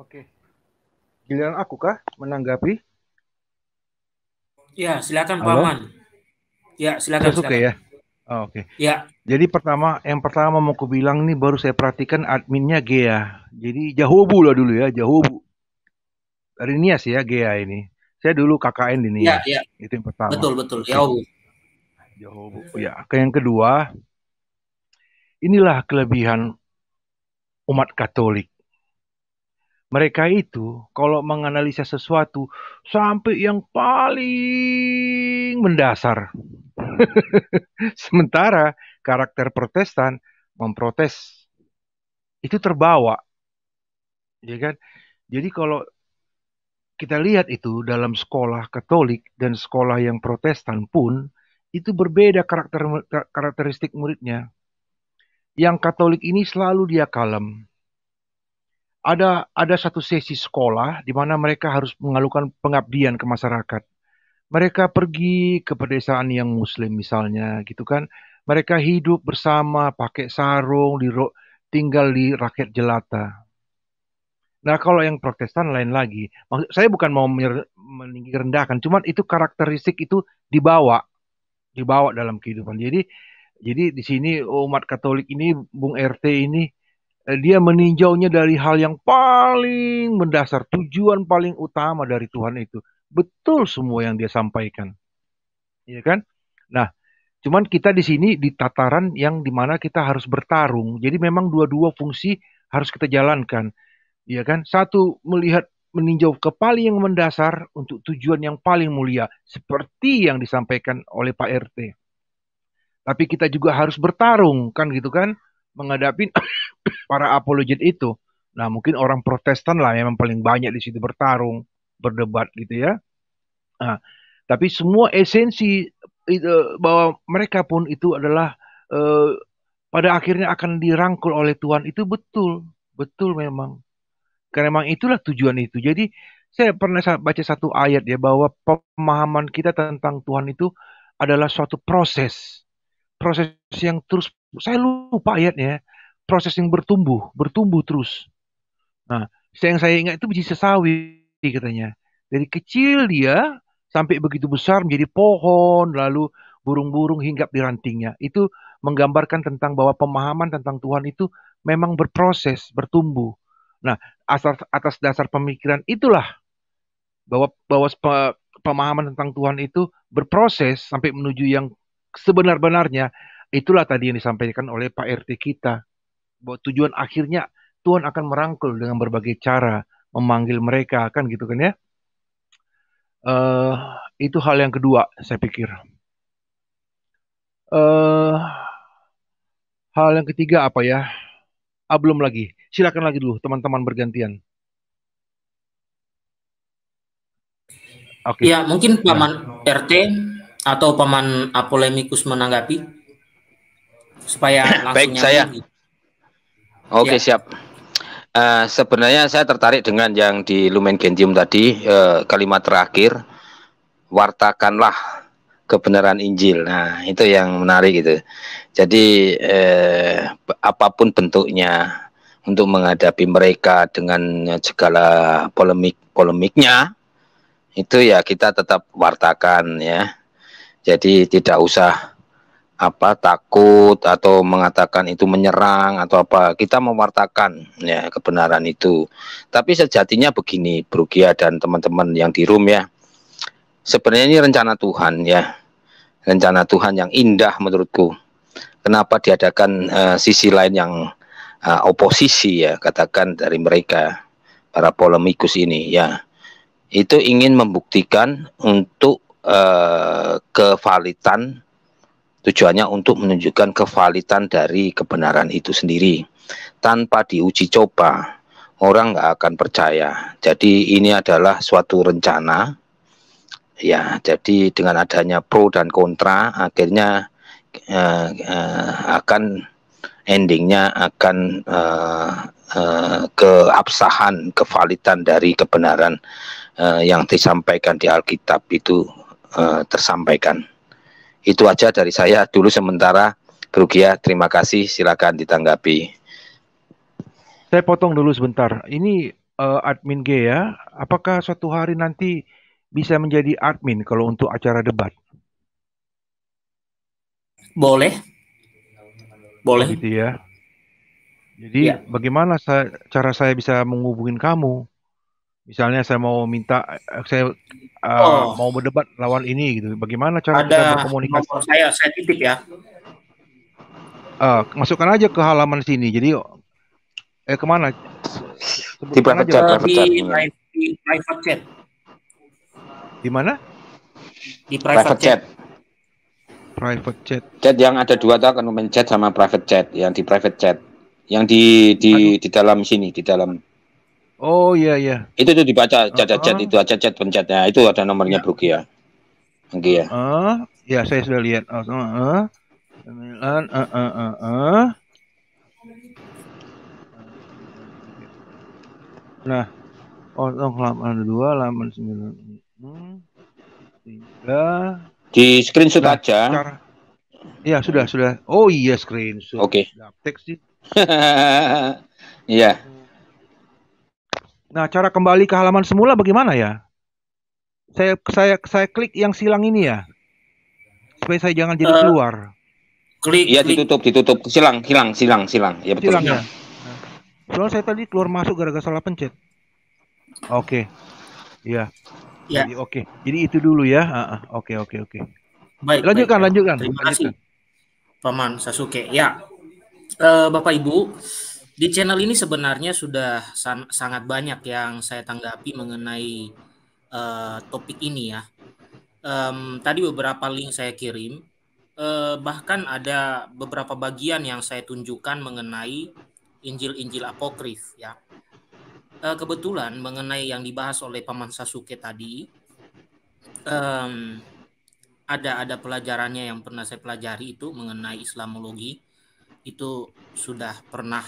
Oke. Giliran aku kah menanggapi? Ya, silakan Pak Paman. Ya, silakan. Oke ya. Oh, Oke. Okay. Ya. Jadi pertama, yang pertama mau aku bilang nih baru saya perhatikan adminnya Gea. Jadi Jahobu lah dulu ya, Jahobu. Dari Nias ya Gea ini. Saya dulu KKN di Nias. Ya, ya. Itu yang pertama. Betul, betul. Jahobu. Jahobu. Oh, ya, ke yang kedua. Inilah kelebihan umat Katolik. Mereka itu kalau menganalisa sesuatu sampai yang paling mendasar. Sementara karakter protestan memprotes itu terbawa. Ya kan? Jadi kalau kita lihat itu dalam sekolah Katolik dan sekolah yang Protestan pun itu berbeda karakter karakteristik muridnya. Yang Katolik ini selalu dia kalem, ada ada satu sesi sekolah di mana mereka harus mengalukan pengabdian ke masyarakat. Mereka pergi ke pedesaan yang muslim misalnya gitu kan. Mereka hidup bersama pakai sarung di tinggal di rakyat jelata. Nah, kalau yang Protestan lain lagi. Maksud saya bukan mau meninggi rendahkan, cuma itu karakteristik itu dibawa dibawa dalam kehidupan. Jadi jadi di sini umat Katolik ini Bung RT ini Eh, dia meninjaunya dari hal yang paling mendasar, tujuan paling utama dari Tuhan itu. Betul semua yang dia sampaikan. Iya kan? Nah, cuman kita di sini di tataran yang dimana kita harus bertarung. Jadi memang dua-dua fungsi harus kita jalankan. Iya kan? Satu, melihat meninjau ke paling yang mendasar untuk tujuan yang paling mulia. Seperti yang disampaikan oleh Pak RT. Tapi kita juga harus bertarung, kan gitu kan? menghadapi para apologet itu. Nah, mungkin orang Protestan lah yang paling banyak di situ bertarung, berdebat gitu ya. Nah, tapi semua esensi itu, eh, bahwa mereka pun itu adalah eh, pada akhirnya akan dirangkul oleh Tuhan itu betul, betul memang. Karena memang itulah tujuan itu. Jadi saya pernah baca satu ayat ya bahwa pemahaman kita tentang Tuhan itu adalah suatu proses, proses yang terus saya lupa ayatnya. Proses yang bertumbuh, bertumbuh terus. Nah, yang saya ingat itu biji sesawi katanya. Dari kecil dia sampai begitu besar menjadi pohon, lalu burung-burung hinggap di rantingnya. Itu menggambarkan tentang bahwa pemahaman tentang Tuhan itu memang berproses, bertumbuh. Nah, atas, atas dasar pemikiran itulah bahwa bahwa pemahaman tentang Tuhan itu berproses sampai menuju yang sebenar-benarnya Itulah tadi yang disampaikan oleh Pak RT kita. Bahwa tujuan akhirnya Tuhan akan merangkul dengan berbagai cara. Memanggil mereka, kan gitu kan ya. Uh, itu hal yang kedua saya pikir. Uh, hal yang ketiga apa ya? Ah, belum lagi. Silakan lagi dulu teman-teman bergantian. Okay. Ya, mungkin ya. Paman RT atau Paman Apolemikus menanggapi supaya langsung Baik, nyambung. saya. Gitu. Oke, ya. siap. Uh, sebenarnya saya tertarik dengan yang di Lumen Gentium tadi uh, kalimat terakhir wartakanlah kebenaran Injil. Nah, itu yang menarik gitu. Jadi uh, apapun bentuknya untuk menghadapi mereka dengan segala polemik-polemiknya itu ya kita tetap wartakan ya. Jadi tidak usah apa takut atau mengatakan itu menyerang atau apa kita mewartakan ya kebenaran itu tapi sejatinya begini Brugia dan teman-teman yang di room ya sebenarnya ini rencana Tuhan ya rencana Tuhan yang indah menurutku kenapa diadakan uh, sisi lain yang uh, oposisi ya katakan dari mereka para polemikus ini ya itu ingin membuktikan untuk uh, kevalitan Tujuannya untuk menunjukkan kevalitan dari kebenaran itu sendiri. Tanpa diuji coba, orang nggak akan percaya. Jadi ini adalah suatu rencana. Ya, jadi dengan adanya pro dan kontra, akhirnya eh, eh, akan endingnya akan eh, eh, keabsahan, kevalitan dari kebenaran eh, yang disampaikan di Alkitab itu eh, tersampaikan. Itu aja dari saya dulu sementara. Brugia, terima kasih. Silakan ditanggapi. Saya potong dulu sebentar. Ini uh, admin G ya. Apakah suatu hari nanti bisa menjadi admin kalau untuk acara debat? Boleh. Boleh. Gitu ya. Jadi ya. bagaimana saya, cara saya bisa menghubungin kamu? Misalnya saya mau minta eh, saya uh, oh. mau berdebat lawan ini gitu. Bagaimana cara Ada kita berkomunikasi? Nomor saya saya titip ya. Uh, masukkan aja ke halaman sini. Jadi eh kemana? Tiba chat, di, di private chat. Di mana? Di private, private chat. chat. Private chat. Chat yang ada dua tuh kan chat sama private chat. Yang di private chat. Yang di di Aduh. di dalam sini, di dalam Oh iya iya. Itu itu dibaca ah, cat cat ah. itu cat cat pencet ya itu ada nomornya ya. Bruki ya. Oke ya. Uh, ya saya sudah lihat. Uh, uh, Ah uh, uh, uh, uh. Nah, oh laman dua, laman sembilan, tiga. Di screenshot nah, aja. Iya Ya sudah sudah. Oh iya screenshot. Oke. Okay. teks sih. Iya. yeah. Nah, cara kembali ke halaman semula bagaimana ya? Saya saya saya klik yang silang ini ya. Supaya saya jangan jadi eh, keluar. klik. Iya ditutup, ditutup. Silang, hilang, silang, silang. Ya betul. Silang ya. Soalnya saya tadi keluar masuk gara-gara salah pencet. Oke. Okay. Iya. Ya. Jadi oke. Okay. Jadi itu dulu ya. Ah, ah. Oke, uh, oke, okay, oke, okay, okay. Baik. Lanjutkan, baik. lanjutkan. Terima kasih. Paman Sasuke. Ya. Uh, Bapak Ibu, di channel ini sebenarnya sudah san sangat banyak yang saya tanggapi mengenai uh, topik ini ya. Um, tadi beberapa link saya kirim, uh, bahkan ada beberapa bagian yang saya tunjukkan mengenai Injil-Injil apokrif ya. Uh, kebetulan mengenai yang dibahas oleh Paman Sasuke tadi, um, ada ada pelajarannya yang pernah saya pelajari itu mengenai Islamologi itu sudah pernah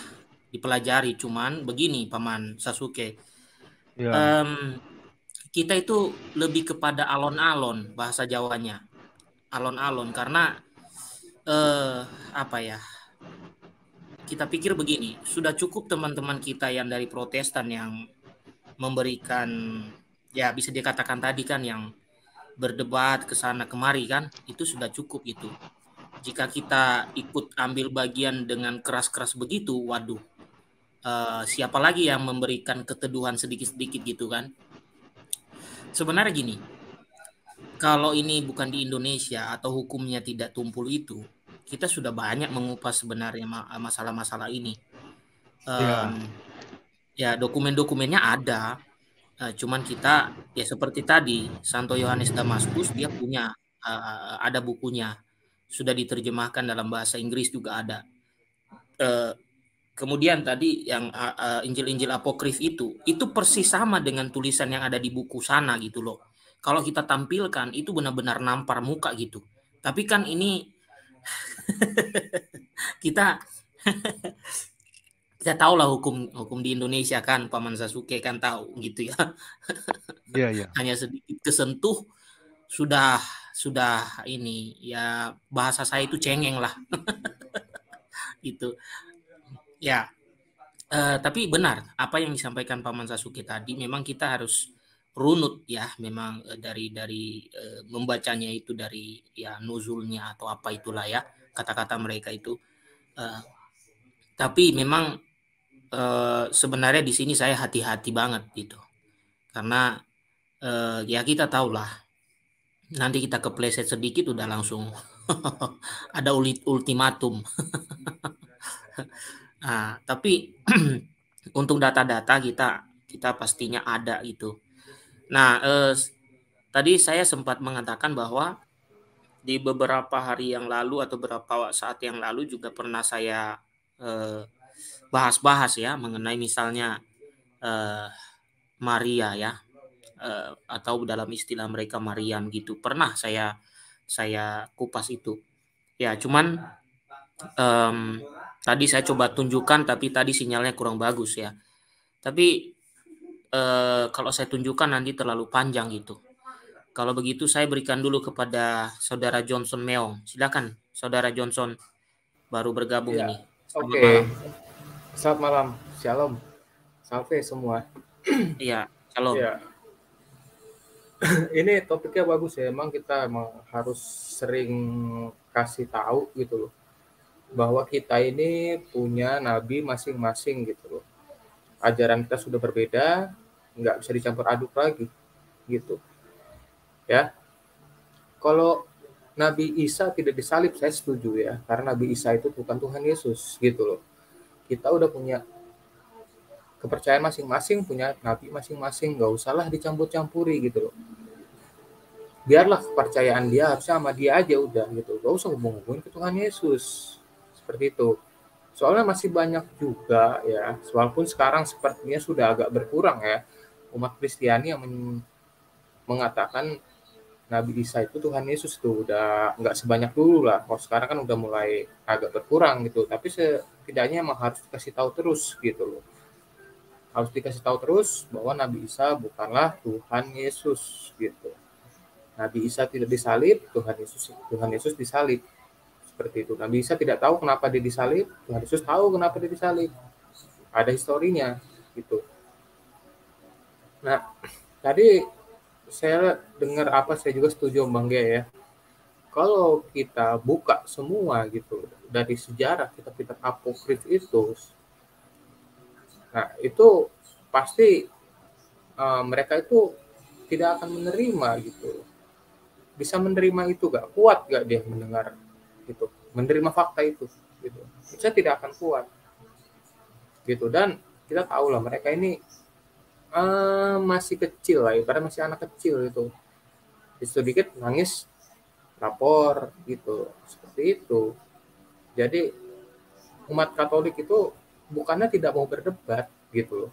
dipelajari cuman begini paman Sasuke ya. um, kita itu lebih kepada alon-alon bahasa Jawanya alon-alon karena uh, apa ya kita pikir begini sudah cukup teman-teman kita yang dari Protestan yang memberikan ya bisa dikatakan tadi kan yang berdebat ke sana kemari kan itu sudah cukup itu jika kita ikut ambil bagian dengan keras-keras begitu waduh Eh, siapa lagi yang memberikan keteduhan sedikit-sedikit gitu kan. Sebenarnya gini, kalau ini bukan di Indonesia atau hukumnya tidak tumpul itu, kita sudah banyak mengupas sebenarnya masalah-masalah ini. Um, ya. Ya dokumen-dokumennya ada, uh, cuman kita ya seperti tadi Santo Yohanes Damaskus dia punya uh, ada bukunya, sudah diterjemahkan dalam bahasa Inggris juga ada. Uh, kemudian tadi yang Injil-Injil uh, apokrif itu itu persis sama dengan tulisan yang ada di buku sana gitu loh. Kalau kita tampilkan itu benar-benar nampar muka gitu. Tapi kan ini kita kita tahu lah hukum hukum di Indonesia kan paman Sasuke kan tahu gitu ya. Iya iya. Hanya sedikit kesentuh sudah sudah ini ya bahasa saya itu cengeng lah. gitu. Ya, uh, tapi benar apa yang disampaikan Paman Sasuke tadi. Memang kita harus runut ya, memang eh, dari dari uh, membacanya itu dari ya nuzulnya atau apa itulah ya kata-kata mereka itu. Uh, tapi memang uh, sebenarnya di sini saya hati-hati banget gitu, karena uh, ya kita tahulah nanti kita kepleset sedikit udah langsung ada ultimatum. Nah, tapi untuk data-data kita kita pastinya ada gitu. Nah, eh, tadi saya sempat mengatakan bahwa di beberapa hari yang lalu atau beberapa saat yang lalu juga pernah saya eh, bahas-bahas eh, ya mengenai misalnya eh, Maria ya eh, atau dalam istilah mereka Marian gitu. Pernah saya saya kupas itu. Ya, cuman Tadi saya coba tunjukkan tapi tadi sinyalnya kurang bagus ya. Tapi eh, kalau saya tunjukkan nanti terlalu panjang gitu. Kalau begitu saya berikan dulu kepada saudara Johnson Meong. Silakan saudara Johnson baru bergabung ya. ini. Oke. Okay. Selamat malam. Shalom. Salve semua. Iya, shalom. Ya. ini topiknya bagus ya. Emang kita emang harus sering kasih tahu gitu loh bahwa kita ini punya nabi masing-masing gitu loh. Ajaran kita sudah berbeda, nggak bisa dicampur aduk lagi gitu. Ya. Kalau Nabi Isa tidak disalib, saya setuju ya, karena Nabi Isa itu bukan Tuhan Yesus gitu loh. Kita udah punya kepercayaan masing-masing, punya nabi masing-masing, nggak usahlah dicampur-campuri gitu loh. Biarlah kepercayaan dia harusnya sama dia aja udah gitu, nggak usah hubung-hubungin ke Tuhan Yesus seperti itu. Soalnya masih banyak juga ya, walaupun sekarang sepertinya sudah agak berkurang ya, umat Kristiani yang mengatakan Nabi Isa itu Tuhan Yesus tuh udah nggak sebanyak dulu lah. Kalau sekarang kan udah mulai agak berkurang gitu. Tapi setidaknya emang harus dikasih tahu terus gitu loh. Harus dikasih tahu terus bahwa Nabi Isa bukanlah Tuhan Yesus gitu. Nabi Isa tidak disalib, Tuhan Yesus Tuhan Yesus disalib seperti itu. Nah, bisa tidak tahu kenapa dia disalib, Tuhan Yesus tahu kenapa dia disalib. Ada historinya gitu. Nah, tadi saya dengar apa saya juga setuju Bang Gia ya. Kalau kita buka semua gitu dari sejarah kitab-kitab apokrif itu, nah itu pasti uh, mereka itu tidak akan menerima gitu. Bisa menerima itu gak kuat gak dia mendengar gitu menerima fakta itu gitu saya tidak akan kuat gitu dan kita tahu lah mereka ini uh, masih kecil lah karena masih anak kecil itu itu dikit nangis lapor gitu seperti itu jadi umat Katolik itu bukannya tidak mau berdebat gitu loh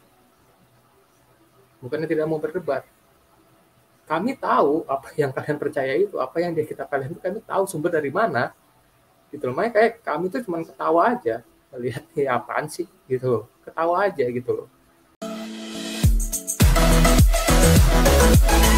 bukannya tidak mau berdebat kami tahu apa yang kalian percaya itu apa yang dia kita kalian itu kami tahu sumber dari mana gitu loh makanya kayak kami tuh cuma ketawa aja melihat ya apaan sih gitu loh ketawa aja gitu loh